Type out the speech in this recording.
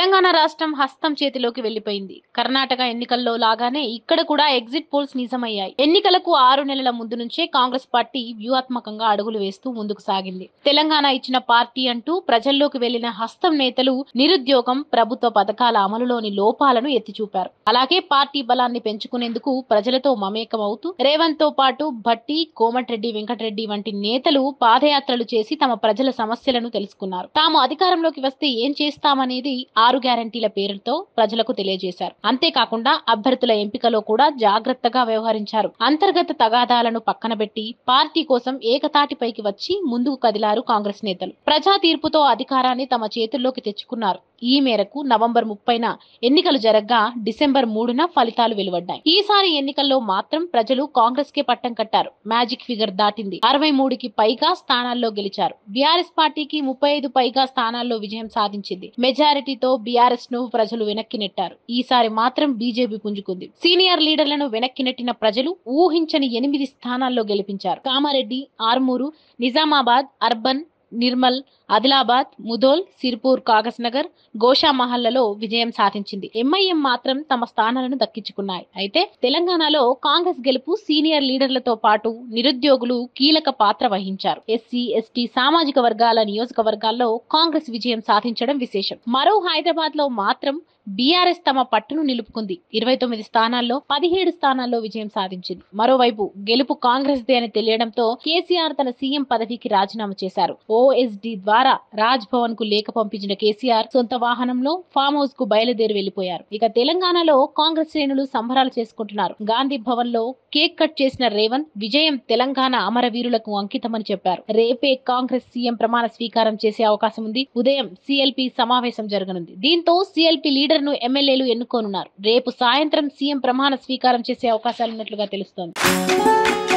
తెలంగాణ రాష్ట్రం హస్తం చేతిలోకి వెళ్లిపోయింది కర్ణాటక ఎన్నికల్లో లాగానే ఇక్కడ కూడా ఎగ్జిట్ పోల్స్ నిజమయ్యాయి ఎన్నికలకు ఆరు నెలల ముందు నుంచే కాంగ్రెస్ పార్టీ వ్యూహాత్మకంగా అడుగులు వేస్తూ ముందుకు సాగింది తెలంగాణ ఇచ్చిన పార్టీ అంటూ ప్రజల్లోకి వెళ్లిన హస్తం నేతలు నిరుద్యోగం ప్రభుత్వ పథకాల అమలులోని లోపాలను ఎత్తిచూపారు అలాగే పార్టీ బలాన్ని పెంచుకునేందుకు ప్రజలతో మమేకమవుతూ రేవంత్ తో పాటు భట్టి కోమటిరెడ్డి వెంకటరెడ్డి వంటి నేతలు పాదయాత్రలు చేసి తమ ప్రజల సమస్యలను తెలుసుకున్నారు తాము అధికారంలోకి వస్తే ఏం చేస్తామనేది ఆ ఆరు గ్యారంటీల పేరుతో ప్రజలకు తెలియజేశారు అంతేకాకుండా అభ్యర్థుల ఎంపికలో కూడా జాగ్రత్తగా వ్యవహరించారు అంతర్గత తగాదాలను పక్కనబెట్టి పార్టీ కోసం ఏకతాటిపైకి వచ్చి ముందుకు కదిలారు కాంగ్రెస్ నేతలు ప్రజా తీర్పుతో అధికారాన్ని తమ చేతుల్లోకి తెచ్చుకున్నారు ఈ మేరకు నవంబర్ ముప్పైన ఎన్నికలు జరగ్గా డిసెంబర్ మూడున ఫలితాలు వెలువడ్డాయి ఈసారి ఎన్నికల్లో మాత్రం ప్రజలు కాంగ్రెస్ కే పట్టం కట్టారు మ్యాజిక్ ఫిగర్ దాటింది అరవై మూడుకి పైగా స్థానాల్లో గెలిచారు బీఆర్ఎస్ పార్టీకి ముప్పై ఐదు పైగా స్థానాల్లో విజయం సాధించింది మెజారిటీతో బీఆర్ఎస్ ను ప్రజలు వెనక్కి నెట్టారు ఈసారి మాత్రం బీజేపీ పుంజుకుంది సీనియర్ లీడర్లను వెనక్కి నెట్టిన ప్రజలు ఊహించని ఎనిమిది స్థానాల్లో గెలిపించారు కామారెడ్డి ఆర్మూరు నిజామాబాద్ అర్బన్ నిర్మల్ ఆదిలాబాద్ ముధోల్ సిర్పూర్ కాగస్ నగర్ గోషా మహల్లలో విజయం సాధించింది ఎంఐఎం మాత్రం తమ స్థానాలను దక్కించుకున్నాయి అయితే తెలంగాణలో కాంగ్రెస్ గెలుపు సీనియర్ లీడర్లతో పాటు నిరుద్యోగులు కీలక పాత్ర వహించారు ఎస్సీ ఎస్టీ సామాజిక వర్గాల నియోజకవర్గాల్లో కాంగ్రెస్ విజయం సాధించడం విశేషం మరో హైదరాబాద్ లో మాత్రం బీఆర్ఎస్ తమ పట్టును నిలుపుకుంది ఇరవై తొమ్మిది స్థానాల్లో పదిహేడు స్థానాల్లో విజయం సాధించింది మరోవైపు గెలుపు కాంగ్రెస్ దే అని తెలియడంతో కేసీఆర్ తన సీఎం పదవికి రాజీనామా చేశారు ఓఎస్డీ ద్వారా రాజ్ భవన్ కు లేఖ పంపించిన కేసీఆర్ సొంత వాహనంలో ఫామ్ హౌస్ కు బయలుదేరి వెళ్లిపోయారు ఇక తెలంగాణలో కాంగ్రెస్ శ్రేణులు సంబరాలు చేసుకుంటున్నారు గాంధీ భవన్ లో కేక్ కట్ చేసిన రేవంత్ విజయం తెలంగాణ అమరవీరులకు అంకితమని చెప్పారు రేపే కాంగ్రెస్ సీఎం ప్రమాణ స్వీకారం చేసే అవకాశం ఉంది ఉదయం సిఎల్పి సమావేశం జరగనుంది దీంతో సిఎల్పి లీడర్ ఇద్దరును ఎమ్మెల్యేలు ఎన్నుకోనున్నారు రేపు సాయంత్రం సీఎం ప్రమాణ స్వీకారం చేసే అవకాశాలున్నట్లుగా తెలుస్తోంది